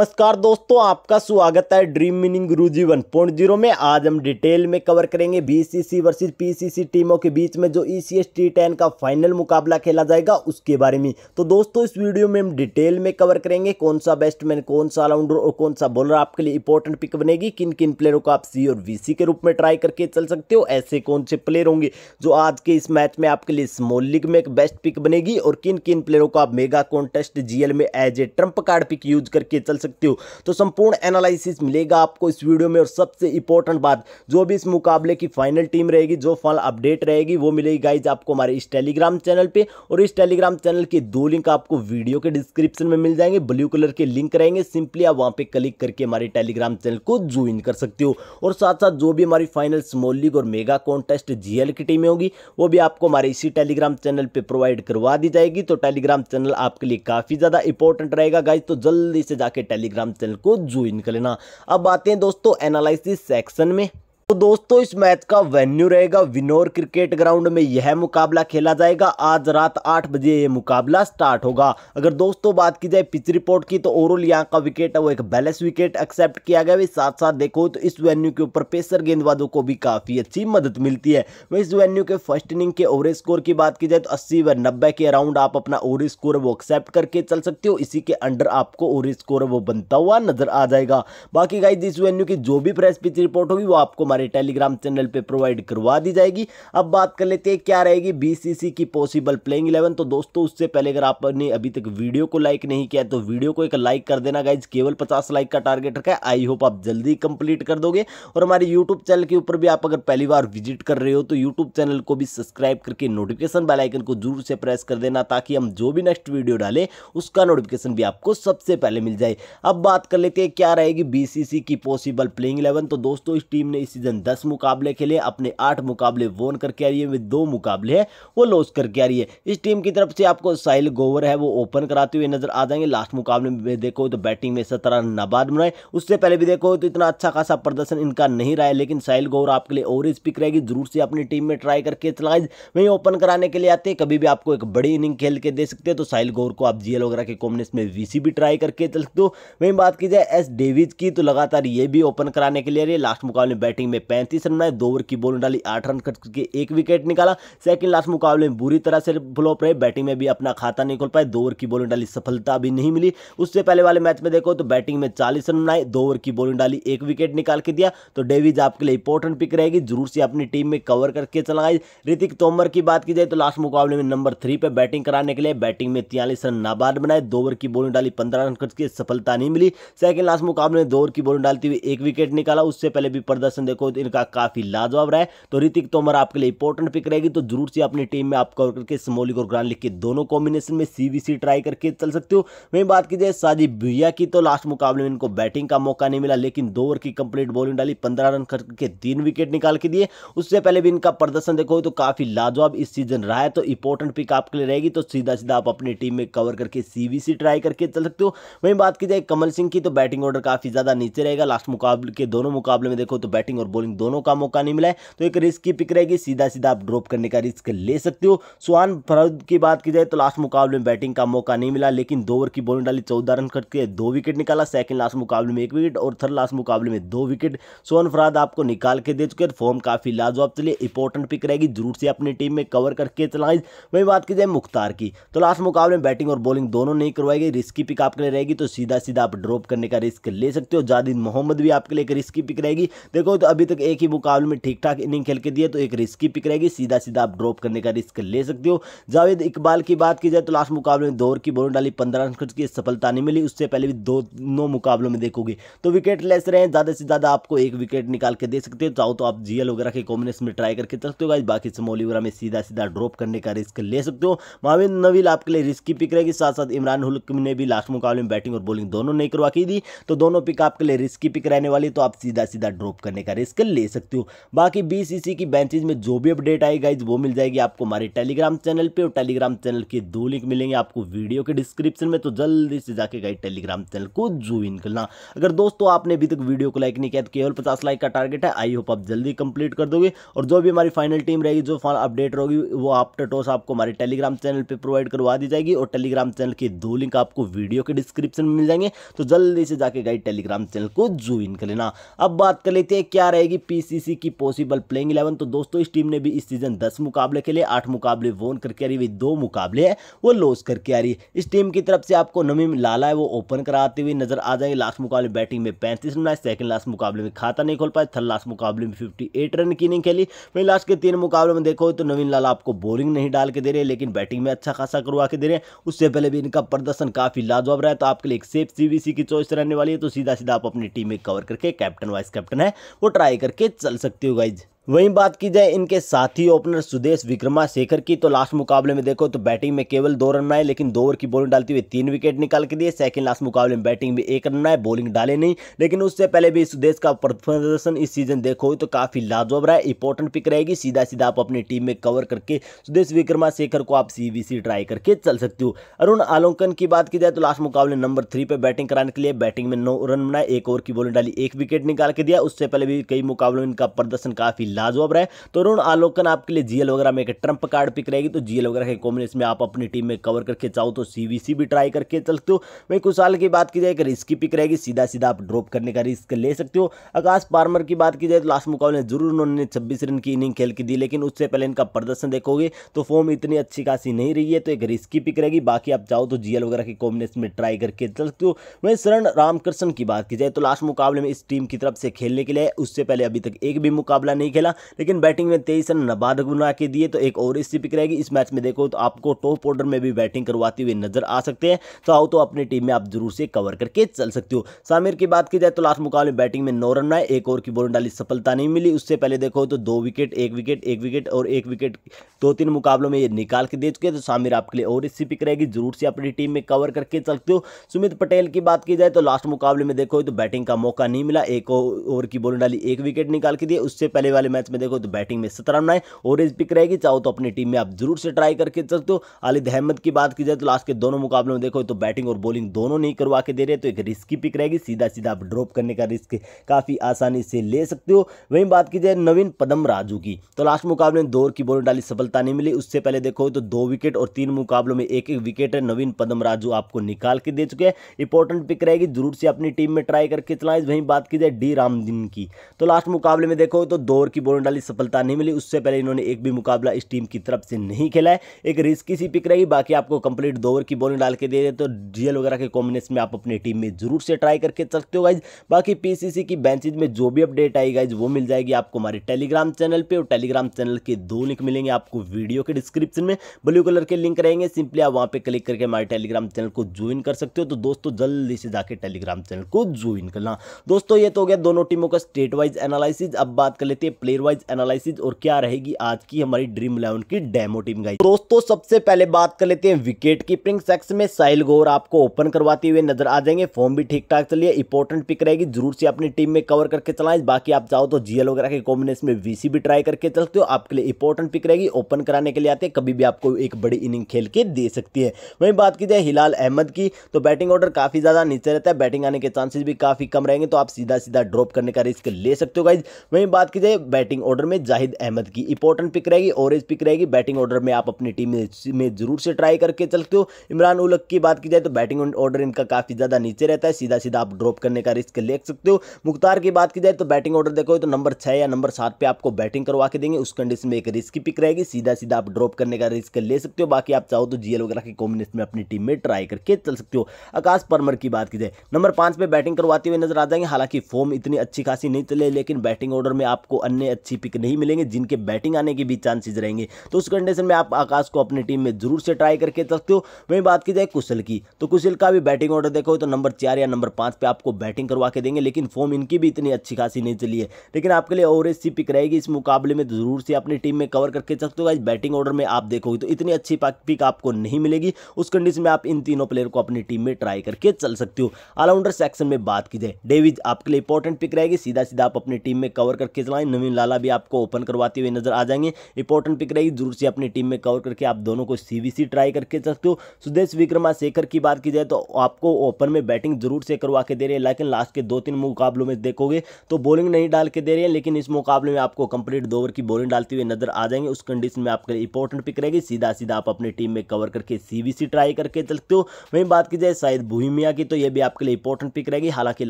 नमस्कार दोस्तों आपका स्वागत है ड्रीम मीनिंग गुरु जीवन पॉइंट जीरो में आज हम डिटेल में कवर करेंगे बीसीसी वर्सेस पीसीसी टीमों के बीच में जो ई टी टेन का फाइनल मुकाबला खेला जाएगा उसके बारे में तो दोस्तों इस वीडियो में हम डिटेल में कवर करेंगे कौन सा बैट्समैन कौन सा ऑलराउंडर और कौन सा बॉलर आपके लिए इंपॉर्टेंट पिक बनेगी किन किन प्लेयरों को आप सी और वी के रूप में ट्राई करके चल सकते हो ऐसे कौन से प्लेयर होंगे जो आज के इस मैच में आपके लिए स्मॉल लीग में एक बेस्ट पिक बनेगी और किन किन प्लेयरों को आप मेगा कॉन्टेस्ट जीएल में as a trump card pick use करके चल सकते सकते हो तो संपूर्ण एनालिसिस मिलेगा आपको इस वीडियो में और सबसे इंपॉर्टेंट बात जो भी इस मुकाबले की फाइनल टीम रहेगी जो फल अपडेट रहेगी वो मिलेगी गाइज आपको हमारे इस टेलीग्राम चैनल पर और इस टेलीग्राम चैनल के दो लिंक आपको वीडियो के डिस्क्रिप्शन में मिल जाएंगे ब्लू कलर के लिंक रहेंगे सिंपली आप वहाँ पर क्लिक करके हमारे टेलीग्राम चैनल को ज्वाइन कर सकते हो और साथ साथ जो भी हमारी फाइनल स्मॉल लीग और मेगा कॉन्टेस्ट जीएल की टीमें होगी वो भी आपको हमारे इसी टेलीग्राम चैनल पे प्रोवाइड करवा दी जाएगी तो टेलीग्राम चैनल आपके लिए काफ़ी ज़्यादा इंपॉर्टेंट रहेगा गाइज तो जल्दी से जाके टेली टेलीग्राम चैनल को ज्वाइन कर लेना अब आते हैं दोस्तों एनालिसिस सेक्शन में तो दोस्तों इस मैच का वेन्यू रहेगा विनोर क्रिकेट ग्राउंड में यह मुकाबला खेला जाएगा आज रात आठ बजे यह मुकाबला स्टार्ट होगा अगर दोस्तों बात की जाए पिच रिपोर्ट की तो ओवरऑल यहाँ का विकेट है वो एक बैलेंस विकेट एक्सेप्ट किया गया साथ साथ देखो तो इस वेन्यू के ऊपर पेसर गेंदबाजों को भी काफी अच्छी मदद मिलती है वह इस वेन्यू के फर्स्ट इनिंग के ओवरेज स्कोर की बात की जाए तो अस्सी व नब्बे के अराउंड आप अपना ओवरेज स्कोर वो एक्सेप्ट करके चल सकते हो इसी के अंडर आपको ओवरेज स्कोर वो बनता हुआ नजर आ जाएगा बाकी गाइज इस वेन्यू की जो भी प्रेस पिच रिपोर्ट होगी वो आपको हमारे टेलीग्राम चैनल पे प्रोवाइड करवा दी जाएगी अब बात कर लेते हैं क्या रहेगी बीसीसी की पॉसिबल प्लेइंग इलेवन तो दोस्तों उससे पहले अगर आपने अभी तक वीडियो को लाइक नहीं किया तो वीडियो को एक लाइक कर देना गाइज केवल पचास लाइक का टारगेट रखा है आई होप आप जल्दी कंप्लीट कर दोगे और हमारे यूट्यूब चैनल के ऊपर भी आप अगर पहली बार विजिट कर रहे हो तो यूट्यूब चैनल को भी सब्सक्राइब करके नोटिफिकेशन बेलाइकन को जरूर से प्रेस कर देना ताकि हम जो भी नेक्स्ट वीडियो डालें उसका नोटिफिकेशन भी आपको सबसे पहले मिल जाए अब बात कर लेते हैं क्या रहेगी बीसीसी की पॉसिबल प्लेइंग इलेवन तो दोस्तों इस टीम ने इस सीजन सीजन दस मुकाबले के लिए अपने आठ मुकाबले वोन करके आ रही है वे दो मुकाबले हैं वो लॉस करके आ रही है इस टीम की तरफ से आपको साहिल गोवर है वो ओपन कराते हुए नजर आ जाएंगे लास्ट मुकाबले में देखो तो बैटिंग में सत्रह नाबाद बनाए उससे पहले भी देखो तो इतना अच्छा खासा प्रदर्शन इनका नहीं रहा है लेकिन साहिल गोवर आपके लिए ओवरेज पिक रहेगी जरूर से अपनी टीम में ट्राई करके चलाए वहीं ओपन कराने के लिए आते हैं कभी भी आपको एक बड़ी इनिंग खेल के दे सकते हैं तो साहिल गोवर को आप जीएल वगैरह के कॉम्बिनेशन में वीसी भी ट्राई करके चल सकते हो वहीं बात की जाए एस डेविज की तो लगातार ये भी ओपन कराने के लिए लास्ट मुकाबले बैटिंग में में पैंतीस रन बनाए दो ओवर की बॉल डाली आठ रन कट करके एक विकेट निकाला सेकंड लास्ट मुकाबले में बुरी तरह से फ्लॉप रहे बैटिंग में भी अपना खाता नहीं खोल पाए दो ओवर की बॉलिंग डाली सफलता भी नहीं मिली उससे पहले वाले मैच में देखो तो बैटिंग में चालीस रन बनाए दो ओवर की बॉलिंग डाली एक विकेट निकाल के दिया तो डेविज आपके लिए इंपॉर्टेंट पिक रहेगी जरूर से अपनी टीम में कवर करके चलाए ऋतिक तोमर की बात की जाए तो लास्ट मुकाबले में नंबर थ्री पर बैटिंग कराने के लिए बैटिंग में तियालीस रन नाबाद बनाए दो ओवर की बॉलिंग डाली पंद्रह रन करके सफलता नहीं मिली सेकंड लास्ट मुकाबले में दो ओवर की बॉलिंग डालती हुई एक विकेट निकाला उससे पहले भी प्रदर्शन देखो को इनका काफ़ी लाजवाब रहा है तो ऋतिक तोमर आपके लिए इंपॉर्टेंट पिक रहेगी तो जरूर से अपनी टीम में आप कवर करके स्मोलिक और ग्रान लिख के दोनों कॉम्बिनेशन में सीबीसी ट्राई करके चल सकते हो वही बात की जाए साजिद भुइया की तो लास्ट मुकाबले में इनको बैटिंग का मौका नहीं मिला लेकिन दो ओवर की कंप्लीट बॉलिंग डाली पंद्रह रन करके तीन विकेट निकाल के दिए उससे पहले भी इनका प्रदर्शन देखो तो काफ़ी लाजवाब इस सीजन रहा है तो इंपॉर्टेंट पिक आपके लिए रहेगी तो सीधा सीधा आप अपनी टीम में कवर करके सीबीसी ट्राई करके चल सकते हो वही बात की जाए कमल सिंह की तो बैटिंग ऑर्डर काफ़ी ज़्यादा नीचे रहेगा लास्ट मुकाबले के दोनों मुकाबले में देखो तो बैटिंग और बॉलिंग दोनों का मौका नहीं मिला है तो एक रिस्क की पिक रहेगी सीधा सीधा आप ड्रॉप करने का रिस्क ले सकते हो सुहान फरहद की बात की जाए तो लास्ट मुकाबले में बैटिंग का मौका नहीं मिला लेकिन दो ओवर की बॉलिंग डाली चौदह रन करके दो विकेट निकाला सेकंड लास्ट मुकाबले में एक विकेट और थर्ड लास्ट मुकाबले में दो विकेट सोहन फराद आपको निकाल के दे चुके फॉर्म काफ़ी लाजवाब चलिए इंपॉर्टेंट पिक रहेगी जरूर से अपनी टीम में कवर करके चलाएं वही बात की जाए मुख्तार की तो लास्ट मुकाबले में बैटिंग और बॉलिंग दोनों नहीं करवाई गई रिस्की पिक आपके लिए रहेगी तो सीधा सीधा आप ड्रॉप करने का रिस्क ले सकते हो जादिद मोहम्मद भी आपके लिए एक रिस्की पिक रहेगी देखो तो अभी अभी तक एक ही मुकाबले में ठीक ठाक इनिंग खेल के दिए तो एक रिस्की पिक रहेगी सीधा सीधा आप ड्रॉप करने का रिस्क ले सकते हो जावेद इकबाल की बात की जाए तो लास्ट मुकाबले में दौर की बोलिंग डाली पंद्रह रन की सफलता नहीं मिली उससे पहले भी दो नौ मुकाबलों में देखोगे तो विकेट लेस रहे ज़्यादा से ज़्यादा आपको एक विकेट निकाल के दे सकते हो चाहो तो आप जीएल वगैरह के कॉम्बिनेशन में ट्राई करके सकते हो बाकी समोली वगैरह में सीधा सीधा ड्रॉप करने का रिस्क ले सकते हो माविंद नवील आपके लिए रिस्की पिक रहेगी साथ साथ इमरान हुल्क ने भी लास्ट मुकाबले में बैटिंग और बॉलिंग दोनों नहीं करवा की थी तो दोनों पिक आपके लिए रिस्की पिक रहने वाली तो आप सीधा सीधा ड्रॉप करने का रिस्क प्रेस कर ले सकते हो बाकी बीसीसी की बेंचेज में जो भी अपडेट आएगा इस वो मिल जाएगी आपको हमारे टेलीग्राम चैनल पे और टेलीग्राम चैनल के दो लिंक मिलेंगे आपको वीडियो के डिस्क्रिप्शन में तो जल्दी से जाके गाइड टेलीग्राम चैनल को ज्वाइन करना अगर दोस्तों आपने अभी तक वीडियो को लाइक नहीं किया तो केवल पचास लाइक का टारगेट है आई होप आप जल्दी कंप्लीट कर दोगे और जो भी हमारी फाइनल टीम रहेगी जो अपडेट रहोगी वो आफ्टर टॉस आपको हमारे टेलीग्राम चैनल पर प्रोवाइड करवा दी जाएगी और टेलीग्राम चैनल के दो लिंक आपको वीडियो के डिस्क्रिप्शन में मिल जाएंगे तो जल्दी से जाके गाइड टेलीग्राम चैनल को ज्वाइन कर लेना अब बात कर लेते हैं क्या रहेगी पीसीसी की पॉसिबल प्लेइंग इलेवन तो दोस्तों इस टीम ने भी इस सीजन दस मुकाबले खेले आठ मुकाबले वोन करके आ रही हुई दो मुकाबले है वो लॉस करके आ रही है इस टीम की तरफ से आपको नमीम लाला है वो ओपन कराते हुए नजर आ जाएंगे लास्ट मुकाबले बैटिंग में पैंतीस रन आए सेकंड लास्ट मुकाबले में खाता नहीं खोल पाए थर्ड लास्ट मुकाबले में फिफ्टी रन की नहीं खेली वहीं लास्ट के तीन मुकाबले में देखो तो नवीन लाला आपको बोलिंग नहीं डाल के दे रहे लेकिन बैटिंग में अच्छा खासा करवा के दे रहे हैं उससे पहले भी इनका प्रदर्शन काफी लाजवाब रहा है तो आपके लिए एक सेफ सीबीसी की चॉइस रहने वाली है तो सीधा सीधा आप अपनी टीम में कवर करके कैप्टन वाइस कैप्टन है वो ट्राई ट्राई करके चल सकते हो गाइज वहीं बात की जाए इनके साथी ओपनर सुदेश विक्रमा शेखर की तो लास्ट मुकाबले में देखो तो बैटिंग में केवल दो रन बनाए लेकिन दो ओवर की बॉलिंग डालते हुए तीन विकेट निकाल के दिए सेकंड लास्ट मुकाबले में बैटिंग में एक रन बनाए बॉलिंग डाले नहीं लेकिन उससे पहले भी सुदेश का प्रदर्शन इस सीजन देखो तो काफी लाजवाब रहा है इंपॉर्टेंट पिक रहेगी सीधा सीधा आप अपनी टीम में कवर करके सुदेश विक्रमा शेखर को आप सी ट्राई करके चल सकते हो अरुण आलोकन की बात की जाए तो लास्ट मुकाबले नंबर थ्री पर बैटिंग कराने के लिए बैटिंग में नौ रन बनाए एक ओवर की बॉलिंग डाली एक विकेट निकाल के दिया उससे पहले भी कई मुकाबलों में इनका प्रदर्शन काफी लाजवाब रहा है तो अरुण आलोकन आपके लिए जीएल वगैरह में एक ट्रंप कार्ड पिक रहेगी तो जीएल वगैरह के कॉम्बिनेशन में आप अपनी टीम में कवर करके चाहो तो सीवीसी भी ट्राई करके चल सकते हो वहीं कुशाल की बात की जाए एक रिस्क पिक रहेगी सीधा सीधा आप ड्रॉप करने का रिस्क ले सकते हो आकाश पार्मर की बात की जाए तो लास्ट मुकाबले जरूर उन्होंने छब्बीस रन की इनिंग खेल के दी लेकिन उससे पहले इनका प्रदर्शन देखोगे तो फॉर्म इतनी अच्छी खासी नहीं रही है तो एक रिस्की पिक रहेगी बाकी आप चाहो तो जीएल वगैरह के कॉम्बिनेशन में ट्राई करके चल सकते हो वहीं शरण रामकृष्ण की बात की जाए तो लास्ट मुकाबले में इस टीम की तरफ से खेलने के लिए उससे पहले अभी तक एक भी मुकाबला नहीं खेला लेकिन बैटिंग में तेईस रन नबाद बना के दिए तो एक ओवर इसी पिक रहेगी इस मैच में देखो तो आपको टॉप ऑर्डर में भी बैटिंग करवाते हुए नजर आ सकते हैं तो आओ तो अपनी टीम में आप जरूर से कवर करके चल सकते हो सामिर की बात की जाए तो लास्ट मुकाबले बैटिंग में नौ रन आए एक ओवर की बॉल डाली सफलता नहीं मिली उससे पहले देखो तो दो विकेट एक विकेट एक विकेट और एक विकेट दो तीन मुकाबलों में ये निकाल के दे चुके हैं तो सामिर आपके लिए ओवर इसी पिक रहेगी जरूर से अपनी टीम में कवर करके चलते हो सुमित पटेल की बात की जाए तो लास्ट मुकाबले में देखो तो बैटिंग का मौका नहीं मिला एक ओवर की बॉल डाली एक विकेट निकाल के दिए उससे पहले वाले मैच में देखो तो बैटिंग में सत्रह रन बनाए ओरेज पिक रहेगी चाहो तो अपनी टीम में आप जरूर से ट्राई करके सकते हो अलिद अहमद की बात की जाए तो लास्ट के दोनों मुकाबले में देखो तो बैटिंग और बॉलिंग दोनों नहीं करवा के दे रहे तो एक रिस्की पिक रहेगी सीधा सीधा आप ड्रॉप करने का रिस्क काफ़ी आसानी से ले सकते हो वहीं बात की जाए नवीन पदम राजू की तो लास्ट मुकाबले में दौर की बॉलिंग डाली सफलता नहीं मिली उससे पहले देखो तो दो विकेट और तीन मुकाबलों में एक एक विकेट है नवीन पदम राजू आपको निकाल के दे चुके हैं इंपॉर्टेंट पिक रहेगी जरूर से अपनी टीम में ट्राई करके चलाएं वहीं बात की जाए डी रामदिन की तो लास्ट मुकाबले में देखो तो दौर की की बोर्न डाली सफलता नहीं मिली उससे पहले इन्होंने एक भी मुकाबला इस टीम की तरफ से नहीं खेला है एक रिस्की सी पिक रही बाकी आपको कंप्लीट दो ओवर की बॉलिंग डाल के दे रहे तो डीएल वगैरह के कॉम्बिनेशन में आप अपनी टीम में जरूर से ट्राई करके सकते हो गाइज बाकी पीसीसी की बेंचेज में जो भी अपडेट आई गाइज वो मिल जाएगी आपको हमारे टेलीग्राम चैनल पर और टेलीग्राम चैनल के दो लिंक मिलेंगे आपको वीडियो के डिस्क्रिप्शन में ब्लू कलर के लिंक रहेंगे सिंपली आप वहाँ पर क्लिक करके हमारे टेलीग्राम चैनल को ज्वाइन कर सकते हो तो दोस्तों जल्दी से जाकर टेलीग्राम चैनल को ज्वाइन करना दोस्तों ये तो हो गया दोनों टीमों का स्टेट वाइज एनालिसिस अब बात कर लेते हैं प्लेयर वाइज एनालिसिस और क्या रहेगी आज की हमारी ड्रीम इलेवन की डेमो टीम गाइस दोस्तों सबसे पहले बात कर लेते हैं विकेट कीपिंग सेक्स में साहिल गोर आपको ओपन करवाते हुए नजर आ जाएंगे फॉर्म भी ठीक ठाक चलिए इंपॉर्टेंट पिक रहेगी जरूर से अपनी टीम में कवर करके चलाएं बाकी आप चाहो तो जीएल वगैरह के कॉम्बिनेशन में वीसी भी ट्राई करके चलते हो आपके लिए इंपॉर्टेंट पिक रहेगी ओपन कराने के लिए आते हैं कभी भी आपको एक बड़ी इनिंग खेल के दे सकती है वहीं बात की जाए हिलाल अहमद की तो बैटिंग ऑर्डर काफी ज्यादा नीचे रहता है बैटिंग आने के चांसेस भी काफी कम रहेंगे तो आप सीधा सीधा ड्रॉप करने का रिस्क ले सकते हो गाइज वहीं बात की जाए बैटिंग ऑर्डर में जाहिद अहमद की इंपॉर्टेंट पिक रहेगी ओवरेज पिक रहेगी बैटिंग ऑर्डर में आप अपनी टीम में जरूर से ट्राई करके चलते हो इमरान उलक की बात की जाए तो बैटिंग ऑर्डर इनका काफ़ी ज़्यादा नीचे रहता है सीधा सीधा आप ड्रॉप करने का रिस्क ले सकते हो मुख्तार की बात की जाए तो बैटिंग ऑर्डर देखो तो नंबर छह या नंबर सात पे आपको बैटिंग करवा के देंगे उस कंडीशन में एक रिस्क पिक रहेगी सीधा सीधा आप ड्रॉप करने का रिस्क ले सकते हो बाकी आप चाहो तो जीएल वगैरह के कॉम्बिनेशन में अपनी टीम में ट्राई करके चल सकते हो आकाश परमर की बात की जाए नंबर पांच पे बैटिंग करवाते हुए नजर आ जाएंगे हालांकि फॉर्म इतनी अच्छी खासी नहीं चले लेकिन बैटिंग ऑर्डर में आपको अन्य उन्हें अच्छी पिक नहीं मिलेंगे जिनके बैटिंग आने के भी चांसेज रहेंगे तो उस कंडीशन में आप आकाश को अपनी टीम में जरूर से ट्राई करके सकते हो वहीं बात की जाए कुशल की तो कुशल का भी बैटिंग ऑर्डर देखो तो नंबर चार या नंबर पाँच पर आपको बैटिंग करवा के देंगे लेकिन फॉर्म इनकी भी इतनी अच्छी खासी नहीं चली है लेकिन आपके लिए ओवरेज सी पिक रहेगी इस मुकाबले में जरूर से अपनी टीम में कवर करके सकते हो इस बैटिंग ऑर्डर में आप देखोगे तो इतनी अच्छी पिक आपको नहीं मिलेगी उस कंडीशन में आप इन तीनों प्लेयर को अपनी टीम में ट्राई करके चल सकते हो ऑलराउंडर सेक्शन में बात की जाए डेविज आपके लिए इंपॉर्टेंट पिक रहेगी सीधा सीधा आप अपनी टीम में कवर करके चलाएं नवीन लाला भी आपको ओपन करवाते हुए नजर आ जाएंगे इंपॉर्टेंट पिक रही जरूर से अपनी टीम में कवर करके आप दोनों को सीवीसी ट्राई करके सकते हो सुदेश विक्रमाशेखर की बात की जाए तो आपको ओपन में बैटिंग जरूर से करवा के दे रहे हैं लेकिन लास्ट के दो तीन मुकाबलों में देखोगे तो बॉलिंग नहीं डाल के दे रहे हैं लेकिन इस मुकाबले में आपको कंप्लीट दो ओवर की बॉलिंग डालते हुए नजर आ जाएंगे उस कंडीशन में आपके लिए इंपॉर्टेंट पिक रहेगी सीधा सीधा आप अपनी टीम में कवर करके सीवीसी ट्राई करके सकते हो वहीं बात की जाए शायद भूमिया की तो यह भी आपके लिए इंपॉर्टेंट पिक रहेगी हालांकि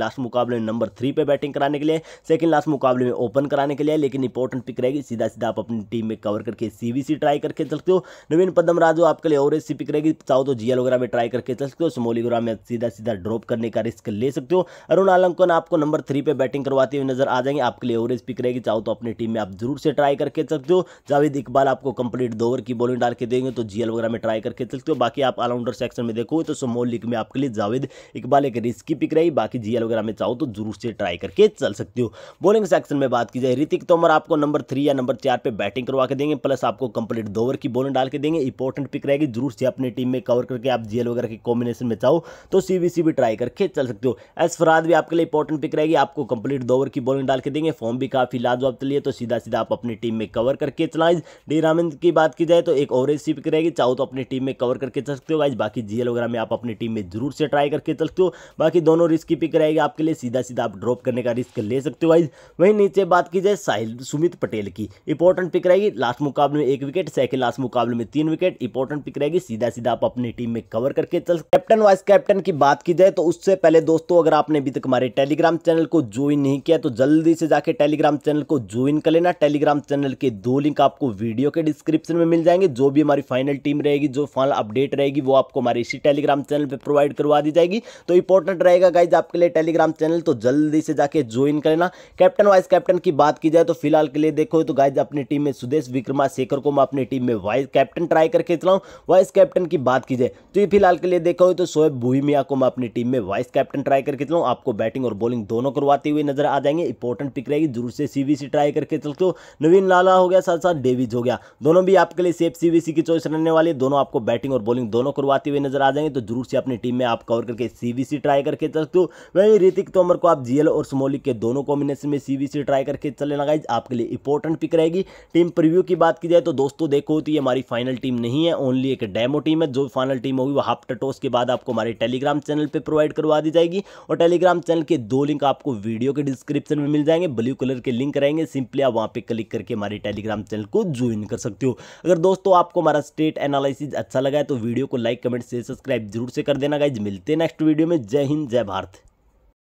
लास्ट मुकाबले में नंबर थ्री पर बैटिंग कराने के लिए सेकंड लास्ट मुकाबले में ओपन कराने के लिए है लेकिन इंपॉर्टेंट पिक रहेगी सीधा सीधा आप अपनी टीम में कवर करके सीबीसी ट्राई करके चल सकते हो नवीन पदम राजू आपके लिए और ऐसी पिक रहेगी चाहो तो जीएल वगैरह में ट्राई करके चल सकते हो स्मोली ग्राम में सीधा सीधा ड्रॉप करने का रिस्क ले सकते हो अरुण आलंकन आपको नंबर थ्री पे बैटिंग करवाते हुए नजर आ जाएंगे आपके लिए और पिक रहेगी चाहो तो अपनी टीम में आप जरूर से ट्राई करके चल सकते हो जावेद इकबाल आपको कंप्लीट दो ओवर की बॉलिंग डाल के देंगे तो जीएल वगैरह में ट्राई करके चल सकते हो बाकी आप ऑलराउंडर सेक्शन में देखो तो स्मॉल लीग में आपके लिए जावेद इकबाल एक रिस्की पिक रही बाकी जीएल वगैरह में चाहो तो जरूर से ट्राई करके चल सकते हो बॉलिंग सेक्शन में बात की जाए ऋतिक एक तो हमारा आपको नंबर थ्री या नंबर चार पे बैटिंग करवा के देंगे प्लस आपको कंप्लीट दोवर की बॉलिंग डाल के देंगे इंपॉर्टेंट पिक रहेगी जरूर से अपनी टीम में कवर करके आप जीएल वगैरह के कॉम्बिनेशन में चाहो तो सीबीसी भी ट्राई करके चल सकते हो एस फराद भी आपके लिए इंपॉर्टेंट पिक रहेगी आपको कंप्लीट दोवर की बॉलिंग डाल के देंगे फॉर्म भी काफी लाजवाब चलिए तो सीधा सीधा आप अपनी टीम में कवर करके चलाएं डी रामन की बात की जाए तो एक ओवरेज सी पिक रहेगी चाहो तो अपनी टीम में कवर करके चल सकते हो गाइज बाकी जीएल वगैरह में आप अपनी टीम में जरूर से ट्राई करके चल सकते हो बाकी दोनों रिस्क की पिक रहेगी आपके लिए सीधा सीधा आप ड्रॉप करने का रिस्क ले सकते हो गाइज वहीं नीचे बात की जाए साहिल सुमित पटेल की इंपॉर्टेंट पिक रहेगी लास्ट मुकाबले में एक विकेट सेकंड लास्ट मुकाबले में तीन विकेट इंपॉर्टेंट पिक रहेगी सीधा सीधा आप अपनी टीम में कवर करके चल कैप्टन वाइस कैप्टन की बात की जाए तो उससे पहले दोस्तों अगर आपने अभी तक हमारे टेलीग्राम चैनल को ज्वाइन नहीं किया तो जल्दी से जाके टेलीग्राम चैनल को ज्वाइन कर लेना टेलीग्राम चैनल के दो लिंक आपको वीडियो के डिस्क्रिप्शन में मिल जाएंगे जो भी हमारी फाइनल टीम रहेगी जो फाइनल अपडेट रहेगी वो आपको हमारे इसी टेलीग्राम चैनल पर प्रोवाइड करवा दी जाएगी तो इंपॉर्टेंट रहेगा गाइज आपके लिए टेलीग्राम चैनल तो जल्दी से जाके ज्वाइन कर लेना कैप्टन वाइस कैप्टन की बात की जाए जाए तो फिलहाल के लिए देखो तो गाइज अपनी टीम में सुदेश विक्रमा शेखर को मैं अपनी टीम में वाइस कैप्टन ट्राई करके चलाऊँ वाइस कैप्टन की बात की जाए तो ये फिलहाल के लिए देखो तो सोएब भूमिया को मैं अपनी टीम में वाइस कैप्टन ट्राई करके चलाऊँ आपको बैटिंग और बॉलिंग दोनों करवाते हुए नजर आ जाएंगे इंपॉर्टेंट पिक रहेगी जरूर से सीबीसी ट्राई करके चलते हो नवीन लाला हो गया साथ साथ डेविज हो गया दोनों भी आपके लिए सेफ सीबीसी की चॉइस रहने वाली दोनों आपको बैटिंग और बॉलिंग दोनों करवाते हुए नजर आ जाएंगे तो जरूर से अपनी टीम में आप कवर करके सीबीसी ट्राई करके चलते हो वहीं ऋतिक तोमर को आप जीएल और स्मोलिक के दोनों कॉम्बिनेशन में सीबीसी ट्राई करके चलने लगा गाइज आपके लिए इंपॉर्टेंट पिक रहेगी टीम प्रीव्यू की बात की जाए तो दोस्तों देखो तो ये हमारी फाइनल टीम नहीं है ओनली एक डेमो टीम है जो फाइनल टीम होगी वो हाफ टटोस के बाद आपको हमारे टेलीग्राम चैनल पर प्रोवाइड करवा दी जाएगी और टेलीग्राम चैनल के दो लिंक आपको वीडियो के डिस्क्रिप्शन में मिल जाएंगे ब्लू कलर के लिंक रहेंगे सिंपली आप वहाँ पर क्लिक करके हमारे टेलीग्राम चैनल को ज्वाइन कर सकते हो अगर दोस्तों आपको हमारा स्टेट एनालिसिस अच्छा लगा है तो वीडियो को लाइक कमेंट से सब्सक्राइब जरूर से कर देना गाइज मिलते हैं नेक्स्ट वीडियो में जय हिंद जय भारत